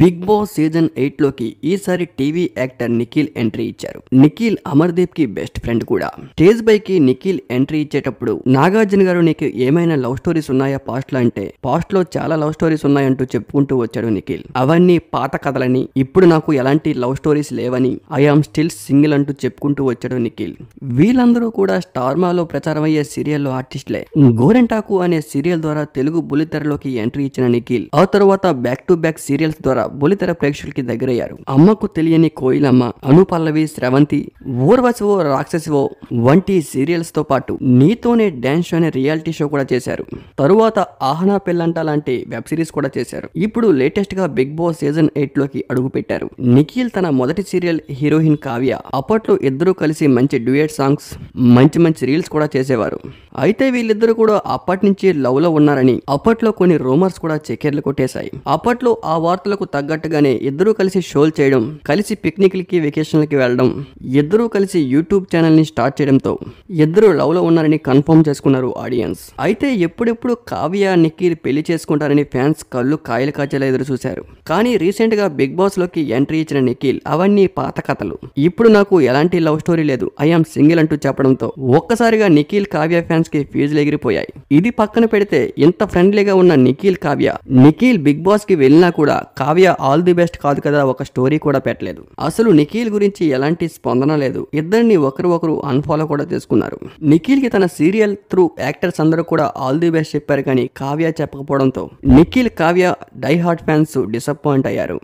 big boss season eight లోకి ఈసారి TV actor Nikhil entry ఇచ్చారు నిఖిల్ అమర్దీప్ కి బెస్ట్ ఫ్రెండ్ కూడా స్టేజ్ కి నిఖిల్ ఎంట్రీ ఇచ్చేటప్పుడు నాగార్జున గారు నీకు ఏమైనా లవ్ స్టోరీస్ ఉన్నాయా పాస్ట్ లో అంటే పాస్ట్ లో చాలా లవ్ స్టోరీస్ ఉన్నాయంటూ చెప్పుకుంటూ వచ్చాడు నిఖిల్ అవన్నీ పాత కథలని ఇప్పుడు నాకు ఎలాంటి లవ్ స్టోరీస్ లేవని ఐఆమ్ స్టిల్ సింగిల్ అంటూ చెప్పుకుంటూ వచ్చాడు నిఖిల్ వీళ్ళందరూ కూడా స్టార్మాలో ప్రచారం అయ్యే ఆర్టిస్ట్ ఆర్టిస్టులే గోరెంటాకు అనే సీరియల్ ద్వారా తెలుగు బులితెరలోకి ఎంట్రీ ఇచ్చిన నిఖిల్ ఆ తర్వాత బ్యాక్ టు బ్యాక్ సీరియల్స్ ద్వారా ద్వారా బొలితెర ప్రేక్షకులకి దగ్గరయ్యారు అమ్మకు తెలియని కోయిలమ్మ అనుపల్లవి శ్రవంతి ఊర్వశవో రాక్షసివో వంటి సీరియల్స్ తో పాటు నీతోనే డ్యాన్స్ షో అనే రియాలిటీ షో కూడా చేశారు తరువాత ఆహనా పెళ్లంట లాంటి వెబ్ సిరీస్ కూడా చేశారు ఇప్పుడు లేటెస్ట్ గా బిగ్ బాస్ సీజన్ ఎయిట్ లోకి అడుగు పెట్టారు నిఖిల్ తన మొదటి సీరియల్ హీరోయిన్ కావ్య అప్పట్లో ఇద్దరూ కలిసి మంచి డ్యూయట్ సాంగ్స్ మంచి మంచి రీల్స్ కూడా చేసేవారు అయితే వీళ్ళిద్దరూ కూడా అప్పటి నుంచి లవ్ లో ఉన్నారని అప్పట్లో కొన్ని రూమర్స్ కూడా చక్కెర్లు కొట్టేశాయి అప్పట్లో ఆ వార్తలకు కథలకు తగ్గట్టుగానే ఇద్దరూ కలిసి షోలు చేయడం కలిసి పిక్నిక్లకి వెకేషన్లకి వెళ్ళడం ఇద్దరూ కలిసి యూట్యూబ్ ఛానల్ని స్టార్ట్ చేయడంతో ఇద్దరు లవ్లో ఉన్నారని కన్ఫర్మ్ చేసుకున్నారు ఆడియన్స్ అయితే ఎప్పుడెప్పుడు కావ్య నిక్కీలు పెళ్లి చేసుకుంటారని ఫ్యాన్స్ కళ్ళు కాయలు కాచేలా ఎదురు చూశారు కానీ రీసెంట్గా బిగ్ బాస్లోకి ఎంట్రీ ఇచ్చిన నిఖిల్ అవన్నీ పాత కథలు ఇప్పుడు నాకు ఎలాంటి లవ్ స్టోరీ లేదు ఐఎమ్ సింగిల్ అంటూ చెప్పడంతో ఒక్కసారిగా నిఖిల్ కావ్య ఫ్యాన్స్ కి ఫీజులు ఎగిరిపోయాయి ఇది పక్కన పెడితే ఇంత ఫ్రెండ్లీగా ఉన్న నిఖిల్ కావ్య నిఖిల్ బిగ్ బాస్ కి వెళ్ళినా కూడా కావ్య ఆల్ ది బెస్ట్ కాదు కదా ఒక స్టోరీ కూడా పెట్టలేదు అసలు నిఖిల్ గురించి ఎలాంటి స్పందన లేదు ఇద్దరిని ఒకరు ఒకరు అన్ఫాలో కూడా చేసుకున్నారు నిఖిల్ కి తన సీరియల్ త్రూ యాక్టర్స్ అందరూ కూడా ఆల్ ది బెస్ట్ చెప్పారు కానీ కావ్య చెప్పకపోవడంతో Nikhil Kavya die hard fans disappoint అయ్యారు